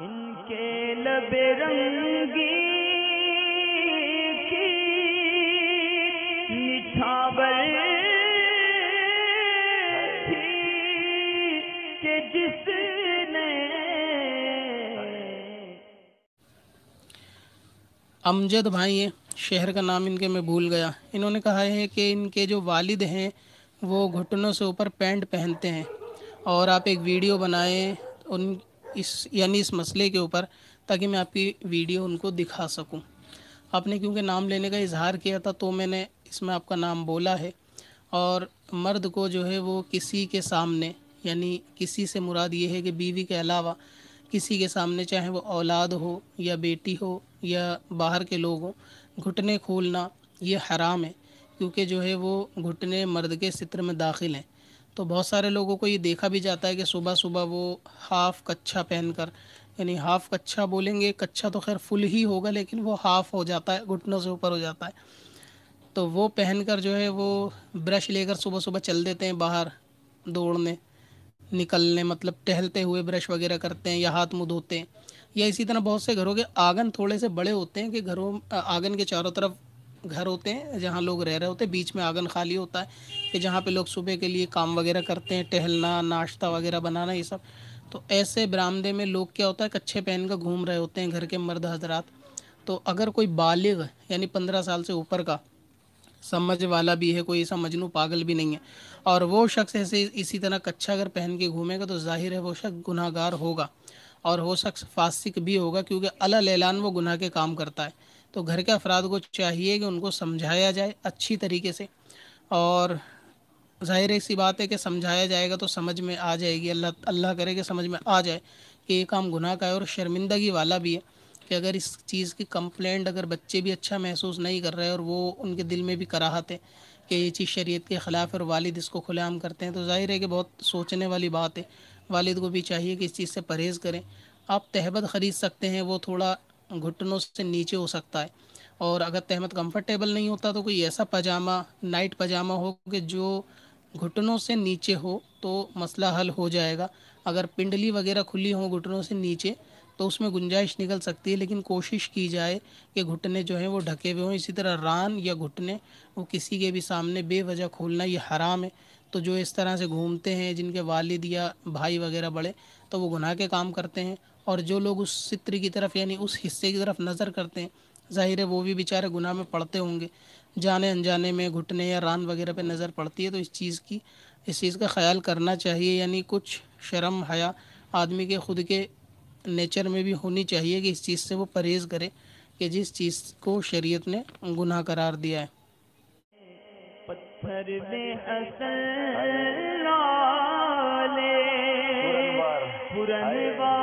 इनके लब रंगी के जिसने अमजद भाई हैं शहर का नाम इनके मैं भूल गया इन्होंने कहा है कि इनके जो वालिद हैं वो घुटनों से ऊपर पैंट पहनते हैं और आप एक वीडियो बनाएं उन इस यानी इस मसले के ऊपर ताकि मैं आपकी वीडियो उनको दिखा सकूँ आपने क्योंकि नाम लेने का इजहार किया था तो मैंने इसमें आपका नाम बोला है और मर्द को जो है वो किसी के सामने यानी किसी से मुराद ये है कि बीवी के अलावा किसी के सामने चाहे वो औलाद हो या बेटी हो या बाहर के लोग हों घुटने खोलना ये हराम है क्योंकि जो है वो घुटने मर्द के सित्र में दाखिल हैं तो बहुत सारे लोगों को ये देखा भी जाता है कि सुबह सुबह वो हाफ़ कच्छा पहनकर यानी हाफ़ कच्छा बोलेंगे कच्छा तो खैर फुल ही होगा लेकिन वो हाफ़ हो जाता है घुटनों से ऊपर हो जाता है तो वो पहनकर जो है वो ब्रश लेकर सुबह सुबह चल देते हैं बाहर दौड़ने निकलने मतलब टहलते हुए ब्रश वगैरह करते हैं या हाथ मुँह धोते हैं या इसी तरह बहुत से घरों के आंगन थोड़े से बड़े होते हैं कि घरों आंगन के चारों तरफ घर होते हैं जहाँ लोग रह रहे होते हैं बीच में आंगन खाली होता है कि जहाँ पे लोग सुबह के लिए काम वगैरह करते हैं टहलना नाश्ता वगैरह बनाना ये सब तो ऐसे बरामदे में लोग क्या होता है कच्छे पहन कर घूम रहे होते हैं घर के मर्द हजरात तो अगर कोई बालिग यानी पंद्रह साल से ऊपर का समझ वाला भी है कोई ऐसा मजनू पागल भी नहीं है और वो शख्स ऐसे इसी तरह कच्छा अगर पहन के घूमेगा तो जाहिर है वो शख्स गुनाहगार होगा और वो शख्स फासिक भी होगा क्योंकि अल ऐलान वो गुनाह के काम करता है तो घर के अफराद को चाहिए कि उनको समझाया जाए अच्छी तरीके से और जाहिर सी बात है कि समझाया जाएगा तो समझ में आ जाएगी अल्लाह अल्लाह करे कि समझ में आ जाए कि ये काम गुनाह का है और शर्मिंदगी वाला भी है कि अगर इस चीज़ की कंप्लेंट अगर बच्चे भी अच्छा महसूस नहीं कर रहे और वो उनके दिल में भी कराहत है कि ये चीज़ शरीयत के ख़िलाफ़ और वालिद इसको खुलेआम करते हैं तो जाहिर है कि बहुत सोचने वाली बात है वालिद को भी चाहिए कि इस चीज़ से परहेज़ करें आप तहबत ख़रीद सकते हैं वो थोड़ा घुटनों से नीचे हो सकता है और अगर तहमत कंफर्टेबल नहीं होता तो कोई ऐसा पजामा नाइट पजामा हो कि जो घुटनों से नीचे हो तो मसला हल हो जाएगा अगर पिंडली वगैरह खुली हो घुटनों से नीचे तो उसमें गुंजाइश निकल सकती है लेकिन कोशिश की जाए कि घुटने जो हैं वो ढके हुए हों इसी तरह रान या घुटने वो किसी के भी सामने बेवजह खोलना ये हराम है तो जो इस तरह से घूमते हैं जिनके वालिद या भाई वगैरह बड़े तो वो गुनाह के काम करते हैं और जो लोग उस चित्र की तरफ यानी उस हिस्से की तरफ नज़र करते हैं ज़ाहिर है वो भी बेचारे गुनाह में पड़ते होंगे जाने अनजाने में घुटने या रान वगैरह पे नज़र पड़ती है तो इस चीज़ की इस चीज़ का ख्याल करना चाहिए यानी कुछ शर्म हया आदमी के ख़ुद के नेचर में भी होनी चाहिए कि इस चीज़ से वो परहेज़ करे कि जिस चीज़ को शरीयत ने गुनाह करार दिया है पत्थर पुरनवार